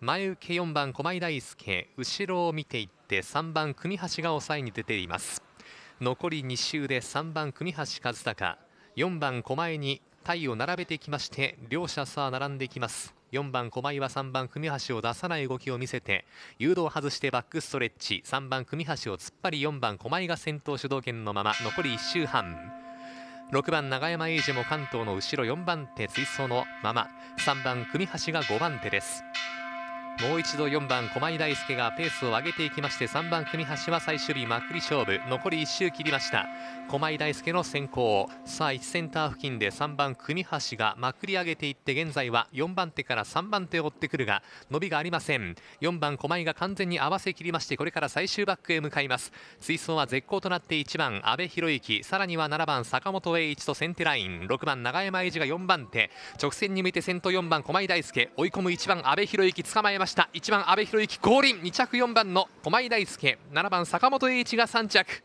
前受け4番駒井大輔後ろを見ていって3番組橋が抑えに出ています残り2周で3番組橋和孝4番狛江に体を並べてきまして両者さあ並んでいきます4番狛江は3番組橋を出さない動きを見せて誘導外してバックストレッチ3番組橋を突っ張り4番狛江が先頭主導権のまま残り1周半6番永山英二も関東の後ろ4番手追走のまま3番組橋が5番手ですもう一度4番駒井大輔がペースを上げていきまして3番組橋は最終日まくり勝負残り1周切りました駒井大輔の先行さあ1センター付近で3番組橋がまくり上げていって現在は4番手から3番手を追ってくるが伸びがありません4番駒井が完全に合わせきりましてこれから最終バックへ向かいます追走は絶好となって1番阿部博之さらには7番坂本栄一と先手ライン6番永山栄治が4番手直線に向いて先頭4番駒井大輔追い込む1番阿部博之捕まえますました1番阿部宏之後輪2着4番の駒井大輔7番坂本栄一が3着